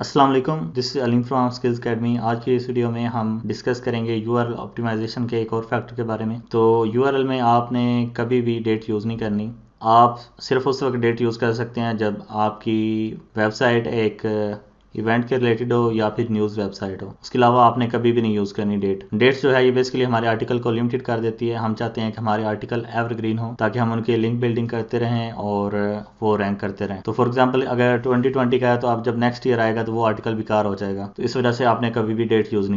Aslam this is Aleem from skills academy आज की इस वीडियो में हम डिस्कस करेंगे यू आर ऑप्टिमाइजेशन के एक और फैक्टर के बारे में तो यू आर एल में आपने कभी भी डेट यूज़ नहीं करनी आप सिर्फ उस वक्त डेट यूज़ कर सकते हैं जब आपकी वेबसाइट एक इवेंट के रिलेटेड हो या फिर न्यूज़ वेबसाइट हो उसके अलावा आपने कभी भी नहीं यूज़ करनी डेट डेट्स जो है ये बेसिकली हमारे आर्टिकल को लिमिटेड कर देती है हम चाहते हैं कि हमारे आर्टिकल एवरग्रीन हो ताकि हम उनकी लिंक बिल्डिंग करते रहें और वो रैंक करते रहें तो फॉर एग्जाम्पल अगर ट्वेंटी का है तो आप जब नेक्स्ट ईयर आएगा तो वो आर्टिकल बेकार हो जाएगा तो इस वजह से आपने कभी भी डेट यूज़ नहीं